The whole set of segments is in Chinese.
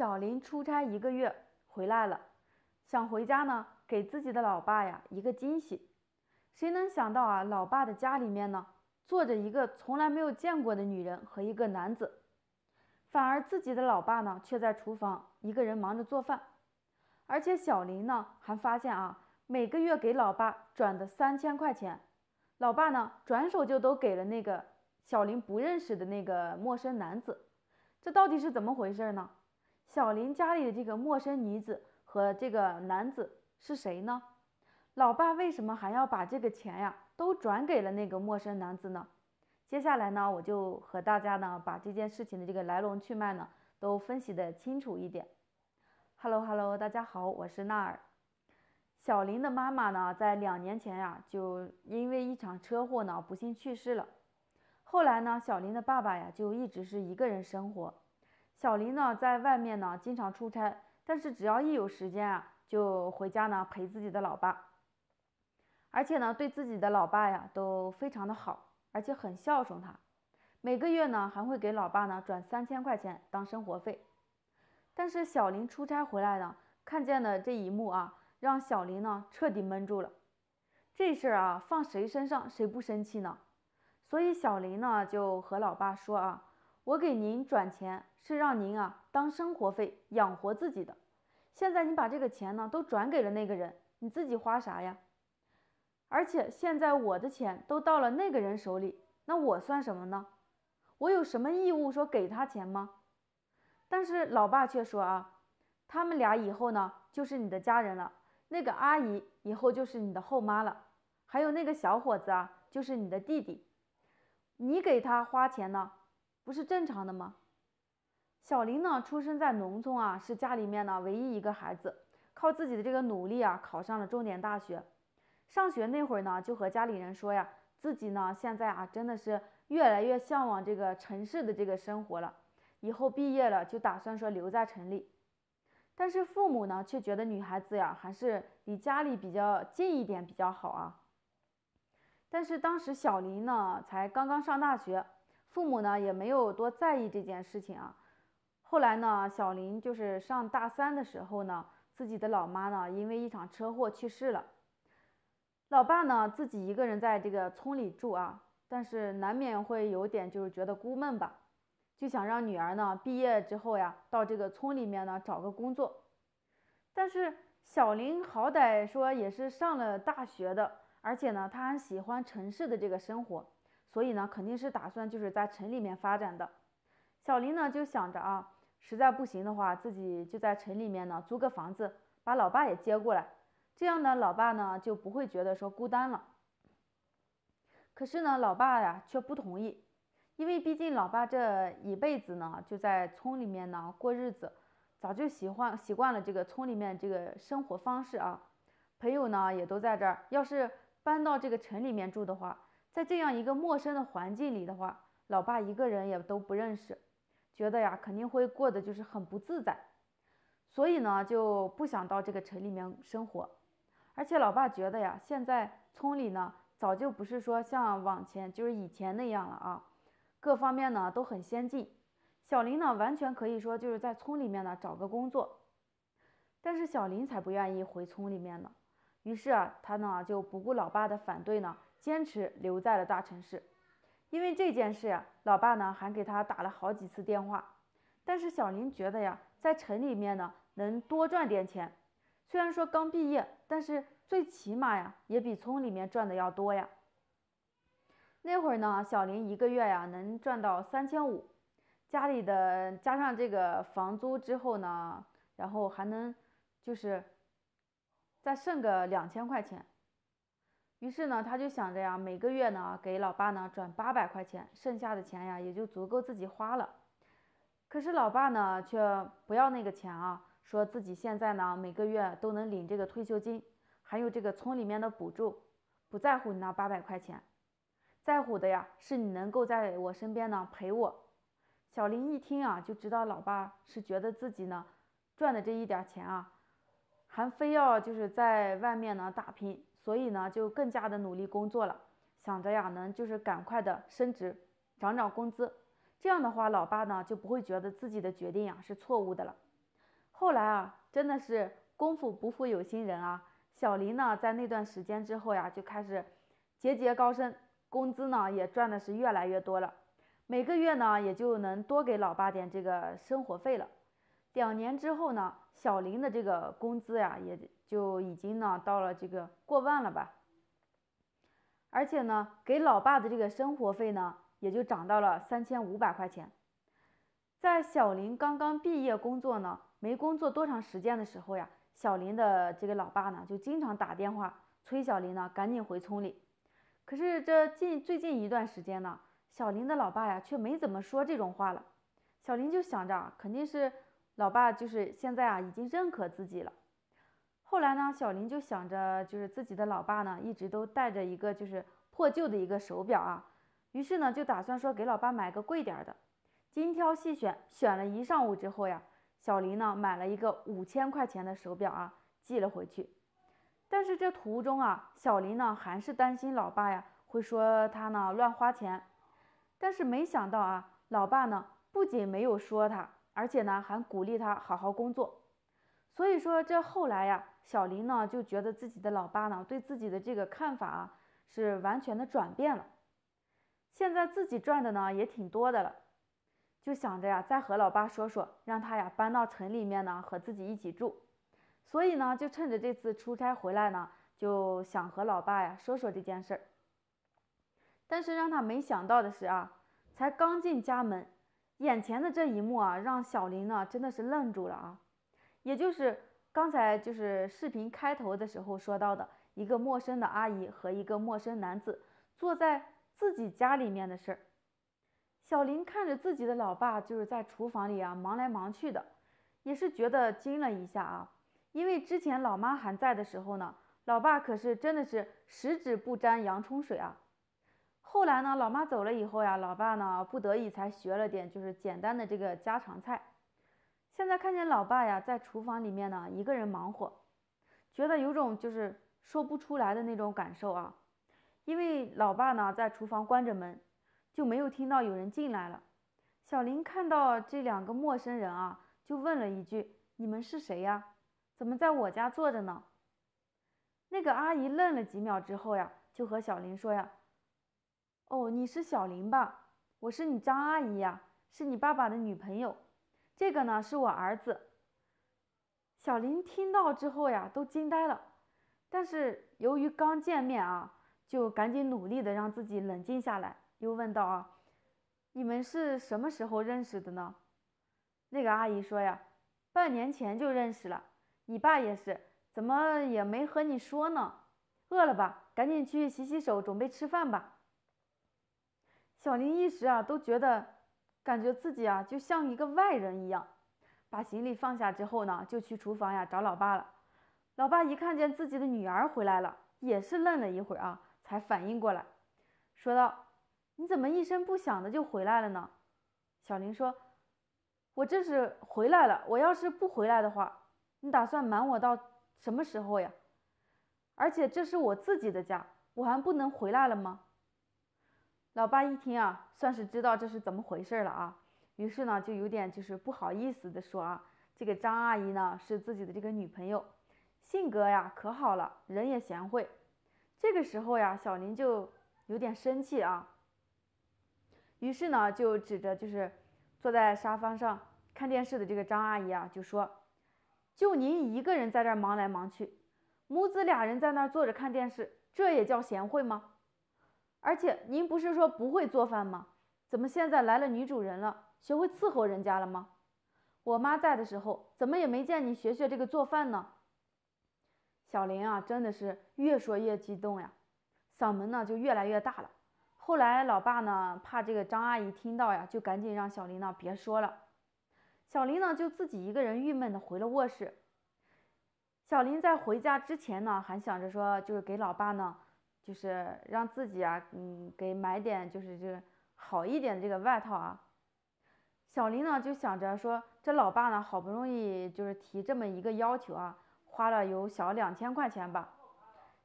小林出差一个月回来了，想回家呢，给自己的老爸呀一个惊喜。谁能想到啊，老爸的家里面呢坐着一个从来没有见过的女人和一个男子，反而自己的老爸呢却在厨房一个人忙着做饭。而且小林呢还发现啊，每个月给老爸转的三千块钱，老爸呢转手就都给了那个小林不认识的那个陌生男子，这到底是怎么回事呢？小林家里的这个陌生女子和这个男子是谁呢？老爸为什么还要把这个钱呀都转给了那个陌生男子呢？接下来呢，我就和大家呢把这件事情的这个来龙去脉呢都分析的清楚一点。Hello Hello，大家好，我是娜尔。小林的妈妈呢在两年前呀就因为一场车祸呢不幸去世了。后来呢，小林的爸爸呀就一直是一个人生活。小林呢，在外面呢经常出差，但是只要一有时间啊，就回家呢陪自己的老爸，而且呢对自己的老爸呀都非常的好，而且很孝顺他，每个月呢还会给老爸呢转三千块钱当生活费。但是小林出差回来呢，看见的这一幕啊，让小林呢彻底闷住了。这事儿啊，放谁身上谁不生气呢？所以小林呢就和老爸说啊。我给您转钱是让您啊当生活费养活自己的，现在你把这个钱呢都转给了那个人，你自己花啥呀？而且现在我的钱都到了那个人手里，那我算什么呢？我有什么义务说给他钱吗？但是老爸却说啊，他们俩以后呢就是你的家人了，那个阿姨以后就是你的后妈了，还有那个小伙子啊就是你的弟弟，你给他花钱呢？不是正常的吗？小林呢，出生在农村啊，是家里面呢唯一一个孩子，靠自己的这个努力啊，考上了重点大学。上学那会儿呢，就和家里人说呀，自己呢现在啊，真的是越来越向往这个城市的这个生活了，以后毕业了就打算说留在城里。但是父母呢，却觉得女孩子呀，还是离家里比较近一点比较好啊。但是当时小林呢，才刚刚上大学。父母呢也没有多在意这件事情啊。后来呢，小林就是上大三的时候呢，自己的老妈呢因为一场车祸去世了。老爸呢自己一个人在这个村里住啊，但是难免会有点就是觉得孤闷吧，就想让女儿呢毕业之后呀到这个村里面呢找个工作。但是小林好歹说也是上了大学的，而且呢他还喜欢城市的这个生活。所以呢，肯定是打算就是在城里面发展的。小林呢就想着啊，实在不行的话，自己就在城里面呢租个房子，把老爸也接过来，这样呢，老爸呢就不会觉得说孤单了。可是呢，老爸呀却不同意，因为毕竟老爸这一辈子呢就在村里面呢过日子，早就习惯习惯了这个村里面这个生活方式啊，朋友呢也都在这儿，要是搬到这个城里面住的话。在这样一个陌生的环境里的话，老爸一个人也都不认识，觉得呀肯定会过得就是很不自在，所以呢就不想到这个城里面生活。而且老爸觉得呀，现在村里呢早就不是说像往前就是以前那样了啊，各方面呢都很先进。小林呢完全可以说就是在村里面呢找个工作，但是小林才不愿意回村里面呢。于是啊，他呢就不顾老爸的反对呢，坚持留在了大城市。因为这件事呀，老爸呢还给他打了好几次电话。但是小林觉得呀，在城里面呢能多赚点钱。虽然说刚毕业，但是最起码呀也比村里面赚的要多呀。那会儿呢，小林一个月呀能赚到三千五，家里的加上这个房租之后呢，然后还能就是。再剩个两千块钱，于是呢，他就想着呀，每个月呢给老爸呢转八百块钱，剩下的钱呀也就足够自己花了。可是老爸呢却不要那个钱啊，说自己现在呢每个月都能领这个退休金，还有这个村里面的补助，不在乎你那八百块钱，在乎的呀是你能够在我身边呢陪我。小林一听啊，就知道老爸是觉得自己呢赚的这一点钱啊。还非要就是在外面呢打拼，所以呢就更加的努力工作了，想着呀能就是赶快的升职，涨涨工资，这样的话老爸呢就不会觉得自己的决定呀是错误的了。后来啊真的是功夫不负有心人啊，小林呢在那段时间之后呀就开始节节高升，工资呢也赚的是越来越多了，每个月呢也就能多给老爸点这个生活费了。两年之后呢，小林的这个工资呀，也就已经呢到了这个过万了吧。而且呢，给老爸的这个生活费呢，也就涨到了三千五百块钱。在小林刚刚毕业工作呢，没工作多长时间的时候呀，小林的这个老爸呢就经常打电话催小林呢赶紧回村里。可是这近最近一段时间呢，小林的老爸呀却没怎么说这种话了。小林就想着，肯定是。老爸就是现在啊，已经认可自己了。后来呢，小林就想着，就是自己的老爸呢，一直都带着一个就是破旧的一个手表啊。于是呢，就打算说给老爸买个贵点儿的，精挑细选，选了一上午之后呀，小林呢买了一个五千块钱的手表啊，寄了回去。但是这途中啊，小林呢还是担心老爸呀会说他呢乱花钱。但是没想到啊，老爸呢不仅没有说他。而且呢，还鼓励他好好工作。所以说，这后来呀，小林呢就觉得自己的老爸呢对自己的这个看法啊是完全的转变了。现在自己赚的呢也挺多的了，就想着呀再和老爸说说，让他呀搬到城里面呢和自己一起住。所以呢，就趁着这次出差回来呢，就想和老爸呀说说这件事儿。但是让他没想到的是啊，才刚进家门。眼前的这一幕啊，让小林呢真的是愣住了啊。也就是刚才就是视频开头的时候说到的一个陌生的阿姨和一个陌生男子坐在自己家里面的事儿。小林看着自己的老爸就是在厨房里啊忙来忙去的，也是觉得惊了一下啊。因为之前老妈还在的时候呢，老爸可是真的是十指不沾阳春水啊。后来呢，老妈走了以后呀，老爸呢不得已才学了点，就是简单的这个家常菜。现在看见老爸呀在厨房里面呢一个人忙活，觉得有种就是说不出来的那种感受啊。因为老爸呢在厨房关着门，就没有听到有人进来了。小林看到这两个陌生人啊，就问了一句：“你们是谁呀？怎么在我家坐着呢？”那个阿姨愣了几秒之后呀，就和小林说呀。哦，你是小林吧？我是你张阿姨呀，是你爸爸的女朋友。这个呢是我儿子。小林听到之后呀，都惊呆了，但是由于刚见面啊，就赶紧努力的让自己冷静下来，又问道啊，你们是什么时候认识的呢？那个阿姨说呀，半年前就认识了。你爸也是，怎么也没和你说呢？饿了吧？赶紧去洗洗手，准备吃饭吧。小林一时啊，都觉得，感觉自己啊，就像一个外人一样。把行李放下之后呢，就去厨房呀找老爸了。老爸一看见自己的女儿回来了，也是愣了一会儿啊，才反应过来，说道：“你怎么一声不响的就回来了呢？”小林说：“我这是回来了。我要是不回来的话，你打算瞒我到什么时候呀？而且这是我自己的家，我还不能回来了吗？”老爸一听啊，算是知道这是怎么回事了啊，于是呢就有点就是不好意思的说啊，这个张阿姨呢是自己的这个女朋友，性格呀可好了，人也贤惠。这个时候呀，小林就有点生气啊，于是呢就指着就是坐在沙发上看电视的这个张阿姨啊，就说，就您一个人在这忙来忙去，母子俩人在那儿坐着看电视，这也叫贤惠吗？而且您不是说不会做饭吗？怎么现在来了女主人了，学会伺候人家了吗？我妈在的时候，怎么也没见你学学这个做饭呢？小林啊，真的是越说越激动呀，嗓门呢就越来越大了。后来老爸呢，怕这个张阿姨听到呀，就赶紧让小林呢别说了。小林呢就自己一个人郁闷的回了卧室。小林在回家之前呢，还想着说，就是给老爸呢。就是让自己啊，嗯，给买点就是这个好一点这个外套啊。小林呢就想着说，这老爸呢好不容易就是提这么一个要求啊，花了有小两千块钱吧。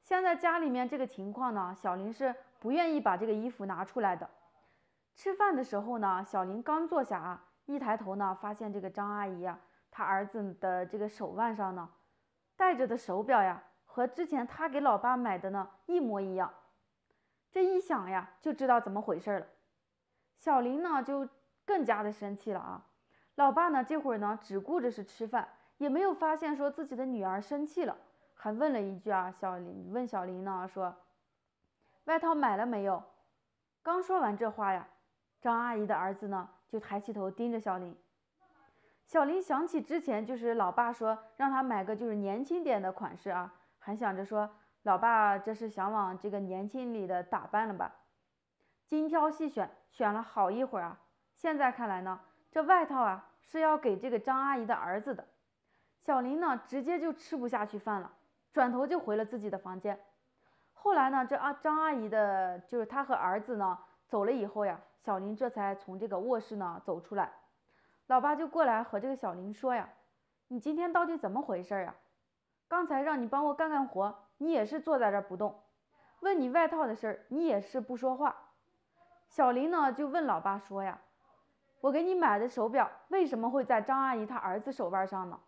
现在家里面这个情况呢，小林是不愿意把这个衣服拿出来的。吃饭的时候呢，小林刚坐下啊，一抬头呢，发现这个张阿姨她儿子的这个手腕上呢，戴着的手表呀。和之前他给老爸买的呢一模一样，这一想呀就知道怎么回事了。小林呢就更加的生气了啊！老爸呢这会儿呢只顾着是吃饭，也没有发现说自己的女儿生气了，还问了一句啊：“小林，问小林呢说，外套买了没有？”刚说完这话呀，张阿姨的儿子呢就抬起头盯着小林。小林想起之前就是老爸说让他买个就是年轻点的款式啊。还想着说，老爸这是想往这个年轻里的打扮了吧？精挑细选，选了好一会儿啊。现在看来呢，这外套啊是要给这个张阿姨的儿子的。小林呢，直接就吃不下去饭了，转头就回了自己的房间。后来呢，这阿张阿姨的，就是他和儿子呢走了以后呀，小林这才从这个卧室呢走出来。老爸就过来和这个小林说呀：“你今天到底怎么回事啊？”刚才让你帮我干干活，你也是坐在这不动。问你外套的事儿，你也是不说话。小林呢，就问老爸说呀：“我给你买的手表为什么会在张阿姨她儿子手腕上呢？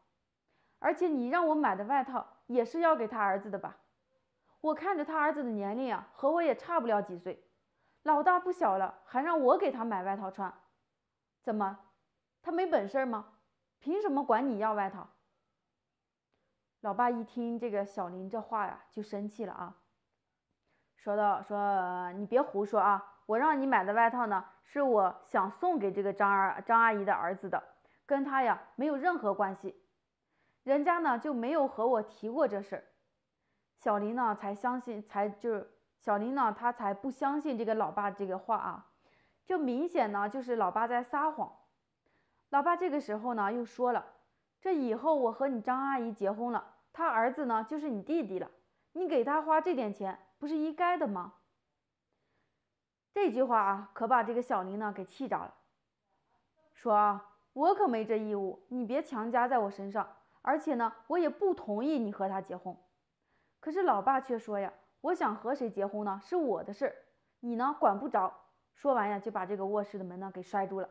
而且你让我买的外套也是要给他儿子的吧？我看着他儿子的年龄啊，和我也差不了几岁，老大不小了，还让我给他买外套穿，怎么，他没本事吗？凭什么管你要外套？”老爸一听这个小林这话呀，就生气了啊。说到说，你别胡说啊！我让你买的外套呢，是我想送给这个张二张阿姨的儿子的，跟他呀没有任何关系。人家呢就没有和我提过这事。小林呢才相信，才就是小林呢，他才不相信这个老爸这个话啊。这明显呢就是老爸在撒谎。老爸这个时候呢又说了。这以后我和你张阿姨结婚了，她儿子呢就是你弟弟了，你给他花这点钱不是应该的吗？这句话啊，可把这个小林呢给气着了，说啊，我可没这义务，你别强加在我身上，而且呢，我也不同意你和他结婚。可是老爸却说呀，我想和谁结婚呢是我的事儿，你呢管不着。说完呀，就把这个卧室的门呢给摔住了。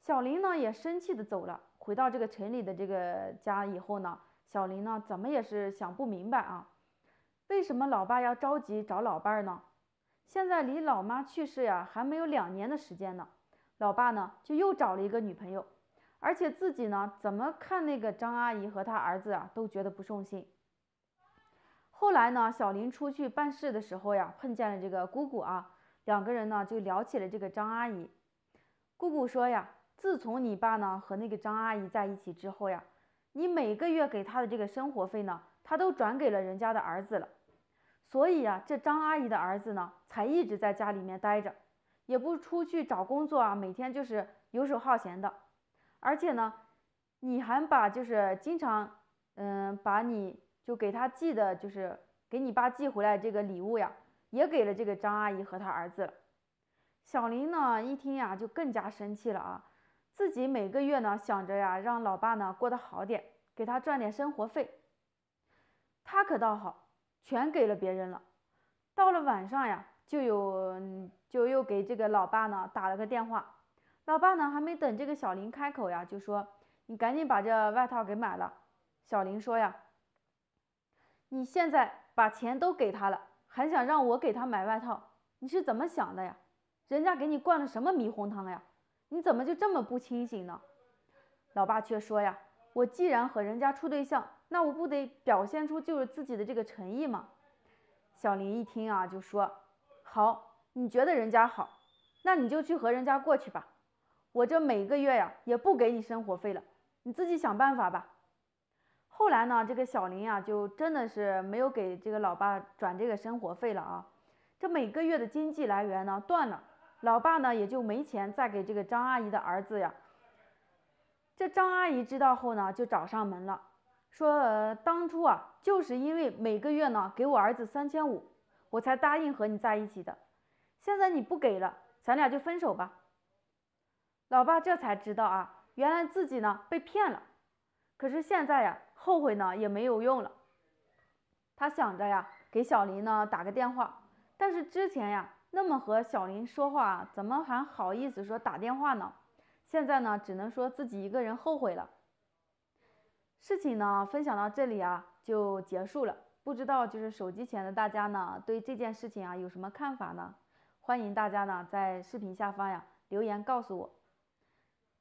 小林呢也生气的走了。回到这个城里的这个家以后呢，小林呢怎么也是想不明白啊，为什么老爸要着急找老伴儿呢？现在离老妈去世呀还没有两年的时间呢，老爸呢就又找了一个女朋友，而且自己呢怎么看那个张阿姨和他儿子啊都觉得不顺心。后来呢，小林出去办事的时候呀，碰见了这个姑姑啊，两个人呢就聊起了这个张阿姨。姑姑说呀。自从你爸呢和那个张阿姨在一起之后呀，你每个月给他的这个生活费呢，他都转给了人家的儿子了，所以啊，这张阿姨的儿子呢才一直在家里面待着，也不出去找工作啊，每天就是游手好闲的，而且呢，你还把就是经常嗯把你就给他寄的，就是给你爸寄回来这个礼物呀，也给了这个张阿姨和他儿子。了。小林呢一听呀，就更加生气了啊。自己每个月呢想着呀，让老爸呢过得好点，给他赚点生活费。他可倒好，全给了别人了。到了晚上呀，就有就又给这个老爸呢打了个电话。老爸呢还没等这个小林开口呀，就说：“你赶紧把这外套给买了。”小林说呀：“你现在把钱都给他了，还想让我给他买外套？你是怎么想的呀？人家给你灌了什么迷魂汤呀？”你怎么就这么不清醒呢？老爸却说呀：“我既然和人家处对象，那我不得表现出就是自己的这个诚意吗？”小林一听啊，就说：“好，你觉得人家好，那你就去和人家过去吧。我这每个月呀，也不给你生活费了，你自己想办法吧。”后来呢，这个小林啊，就真的是没有给这个老爸转这个生活费了啊，这每个月的经济来源呢断了。老爸呢，也就没钱再给这个张阿姨的儿子呀。这张阿姨知道后呢，就找上门了，说：“当初啊，就是因为每个月呢给我儿子三千五，我才答应和你在一起的。现在你不给了，咱俩就分手吧。”老爸这才知道啊，原来自己呢被骗了。可是现在呀，后悔呢也没有用了。他想着呀，给小林呢打个电话。但是之前呀，那么和小林说话怎么还好意思说打电话呢？现在呢，只能说自己一个人后悔了。事情呢，分享到这里啊，就结束了。不知道就是手机前的大家呢，对这件事情啊，有什么看法呢？欢迎大家呢，在视频下方呀，留言告诉我。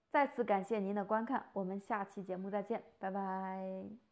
再次感谢您的观看，我们下期节目再见，拜拜。